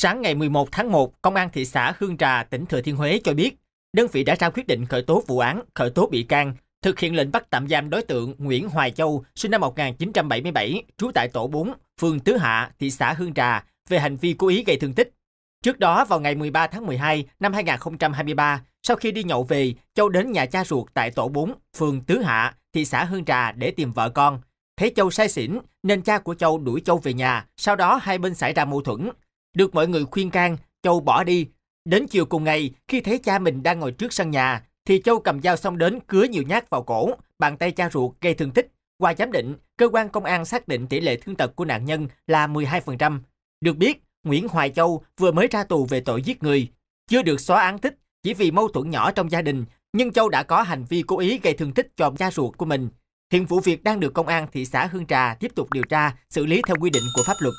Sáng ngày 11 tháng 1, Công an thị xã Hương Trà, tỉnh Thừa Thiên Huế cho biết, đơn vị đã ra quyết định khởi tố vụ án, khởi tố bị can, thực hiện lệnh bắt tạm giam đối tượng Nguyễn Hoài Châu, sinh năm 1977, trú tại tổ 4, phường Tứ Hạ, thị xã Hương Trà, về hành vi cố ý gây thương tích. Trước đó, vào ngày 13 tháng 12 năm 2023, sau khi đi nhậu về, Châu đến nhà cha ruột tại tổ 4, phường Tứ Hạ, thị xã Hương Trà để tìm vợ con. Thấy Châu say xỉn nên cha của Châu đuổi Châu về nhà, sau đó hai bên xảy ra mâu thuẫn. Được mọi người khuyên can, Châu bỏ đi. Đến chiều cùng ngày, khi thấy cha mình đang ngồi trước sân nhà, thì Châu cầm dao xong đến cứa nhiều nhát vào cổ, bàn tay cha ruột gây thương tích. Qua giám định, cơ quan công an xác định tỷ lệ thương tật của nạn nhân là 12%. Được biết, Nguyễn Hoài Châu vừa mới ra tù về tội giết người, chưa được xóa án tích chỉ vì mâu thuẫn nhỏ trong gia đình, nhưng Châu đã có hành vi cố ý gây thương tích cho cha ruột của mình. Hiện vụ việc đang được công an thị xã Hương Trà tiếp tục điều tra, xử lý theo quy định của pháp luật.